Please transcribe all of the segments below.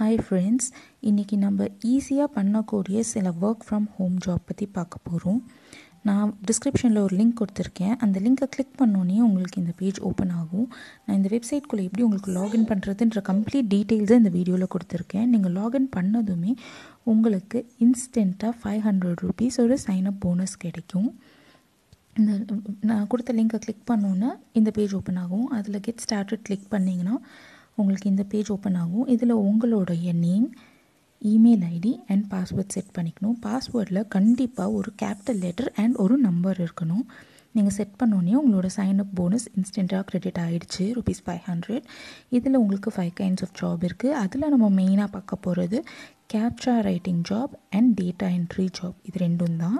hi friends இன்றைக்கி நம்ம ஈஸியாக பண்ணக்கூடிய சில ஒர்க் ஃப்ரம் ஹோம் ஜாப் பற்றி பார்க்க போகிறோம் நான் டிஸ்கிரிப்ஷனில் ஒரு லிங்க் கொடுத்துருக்கேன் அந்த லிங்க்கை கிளிக் பண்ணோன்னே உங்களுக்கு இந்த பேஜ் ஓப்பன் ஆகும் நான் இந்த வெப்சைட்குள்ளே எப்படி உங்களுக்கு லாகின் பண்ணுறதுன்ற கம்ப்ளீட் டீட்டெயில்ஸை இந்த வீடியோவில் கொடுத்துருக்கேன் நீங்கள் லாகின் பண்ணதுமே உங்களுக்கு இன்ஸ்டண்ட்டாக ஃபைவ் ஹண்ட்ரட் ருபீஸ் ஒரு சைன் அப் போனஸ் கிடைக்கும் இந்த நான் கொடுத்த லிங்க்கை கிளிக் பண்ணோன்னே இந்த பேஜ் ஓப்பன் ஆகும் அதில் கெட் ஸ்டார்டட் கிளிக் பண்ணிங்கன்னா உங்களுக்கு இந்த பேஜ் ஓப்பன் ஆகும் இதில் உங்களுடைய name email ID and password set பண்ணிக்கணும் பாஸ்வேர்டில் கண்டிப்பாக ஒரு கேபிட்டல் லெட்டர் அண்ட் ஒரு நம்பர் இருக்கணும் நீங்கள் செட் பண்ணோன்னே உங்களோட சைன் அப் போனஸ் இன்ஸ்டண்ட்டாக க்ரெடிட் ஆகிடுச்சு ருபீஸ் ஃபைவ் ஹண்ட்ரட் இதில் உங்களுக்கு ஃபைவ் கைண்ட்ஸ் ஆஃப் ஜாப் இருக்குது அதில் நம்ம மெயினாக பார்க்க போகிறது captcha writing job and data entry job இது ரெண்டும் தான்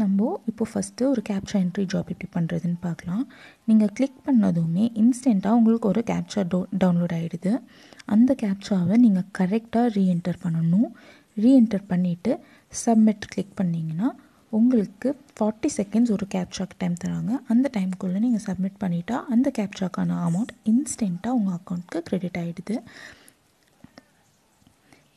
நம்ம இப்போ ஃபஸ்ட்டு ஒரு கேப்சர் என்ட்ரி ஜாப் எப்படி பண்ணுறதுன்னு பார்க்கலாம் நீங்கள் கிளிக் பண்ணதுமே இன்ஸ்டண்ட்டாக உங்களுக்கு ஒரு கேப்சர் டோ டவுன்லோட் ஆகிடுது அந்த கேப்சாவை நீங்கள் கரெக்டாக ரீஎன்டர் பண்ணணும் ரீஎன்டர் பண்ணிவிட்டு சப்மிட் கிளிக் பண்ணிங்கன்னா உங்களுக்கு ஃபார்ட்டி செகண்ட்ஸ் ஒரு கேப்சாக்கு டைம் தராங்க அந்த டைம்குள்ளே நீங்கள் சப்மிட் பண்ணிவிட்டால் அந்த கேப்சாக்கான அமௌண்ட் இன்ஸ்டண்ட்டாக உங்கள் அக்கௌண்ட்டுக்கு க்ரெடிட் ஆகிடுது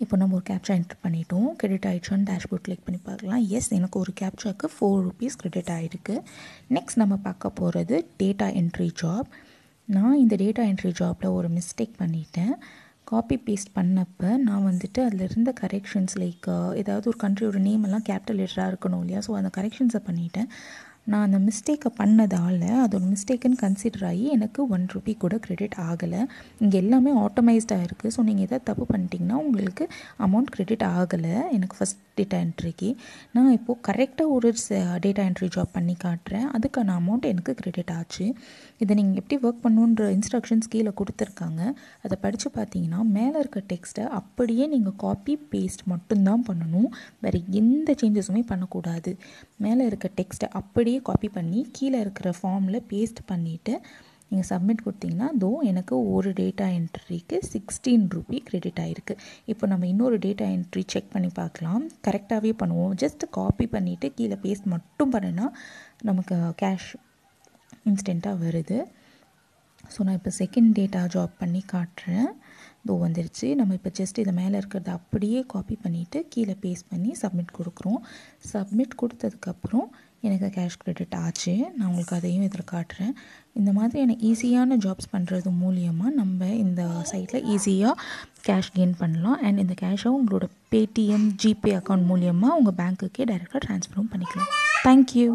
இப்போ நம்ம ஒரு கேப்ச்சா என்ட்ரு பண்ணிட்டோம் கிரெடிட் ஆகிடுச்சோன்னு டேஷ்போர்ட் கிளிக் பண்ணி பார்க்கலாம் எஸ் எனக்கு ஒரு கேப்ச்சாவுக்கு ஃபோர் ருபீஸ் கிரெடிட் ஆகிருக்கு நெக்ஸ்ட் நம்ம பார்க்க போகிறது டேட்டா என்ட்ரி ஜாப் நான் இந்த டேட்டா என்ட்ரி ஜாப்பில் ஒரு மிஸ்டேக் பண்ணிட்டேன் காப்பி பேஸ்ட் பண்ணப்போ நான் வந்துட்டு அதில் இருந்த கரெக்ஷன்ஸ் லைக் ஏதாவது ஒரு கண்ட்ரியோட நேம் எல்லாம் கேபிட்டல் லெட்டராக இருக்கணும் இல்லையா ஸோ அந்த கரெக்ஷன்ஸை பண்ணிவிட்டேன் நான் அந்த மிஸ்டேக்கை பண்ணதால் அது ஒரு மிஸ்டேக்குன்னு கன்சிடர் ஆகி எனக்கு ஒன் ருபி கூட க்ரெடிட் ஆகலை இங்கே எல்லாமே ஆட்டோமைஸ்டாக இருக்குது ஸோ நீங்கள் எதாவது தப்பு பண்ணிட்டீங்கன்னா உங்களுக்கு அமௌண்ட் க்ரெடிட் ஆகலை எனக்கு ஃபஸ்ட் டேட்டா என்ட்ரிக்கு நான் இப்போது கரெக்டாக ஒரு டேட்டா என்ட்ரி ஜாப் பண்ணி காட்டுறேன் அதுக்கான அமௌண்ட் எனக்கு கிரெடிட் ஆச்சு இதை நீங்கள் எப்படி ஒர்க் பண்ணுன்ற இன்ஸ்ட்ரக்ஷன்ஸ் கீழே கொடுத்துருக்காங்க அதை படித்து பார்த்தீங்கன்னா மேலே இருக்க டெக்ஸ்ட்டை அப்படியே நீங்கள் காப்பி பேஸ்ட் மட்டும்தான் பண்ணணும் வேறு எந்த சேஞ்சஸுமே பண்ணக்கூடாது மேலே இருக்க டெக்ஸ்ட்டை அப்படியே காப்பி பண்ணி கீழே இருக்கிற ஃபார்மில் பேஸ்ட் பண்ணிவிட்டு நீங்கள் சப்மிட் கொடுத்தீங்கன்னா தோ எனக்கு ஒரு டேட்டா என்ட்ரிக்கு சிக்ஸ்டீன் ருபி கிரெடிட் ஆகிருக்கு இப்போ நம்ம இன்னொரு டேட்டா என்ட்ரி செக் பண்ணி பார்க்கலாம் கரெக்டாகவே பண்ணுவோம் ஜஸ்ட் காப்பி பண்ணிவிட்டு கீழே பேஸ்ட் மட்டும் பண்ணினா நமக்கு கேஷ் இன்ஸ்டண்ட்டாக வருது ஸோ நான் இப்போ செகண்ட் டேட்டா ஜாப் பண்ணி காட்டுறேன் தோ வந்துருச்சு நம்ம இப்போ ஜஸ்ட் இது மேலே இருக்கிறத அப்படியே காப்பி பண்ணிவிட்டு கீழே பேஸ்ட் பண்ணி சப்மிட் கொடுக்குறோம் சப்மிட் கொடுத்ததுக்கப்புறம் எனக்கு கேஷ் க்ரெடிட் ஆச்சு நான் உங்களுக்கு அதையும் இதில் காட்டுறேன் இந்த மாதிரி எனக்கு ஈஸியான ஜாப்ஸ் பண்ணுறது மூலியமாக நம்ம இந்த சைட்டில் ஈஸியாக கேஷ் கெயின் பண்ணலாம் அண்ட் இந்த கேஷை உங்களோட பேடிஎம் ஜிபே அக்கௌண்ட் மூலியமாக உங்கள் பேங்க்குக்கே டைரெக்டாக ட்ரான்ஸ்ஃபரும் பண்ணிக்கலாம் தேங்க்யூ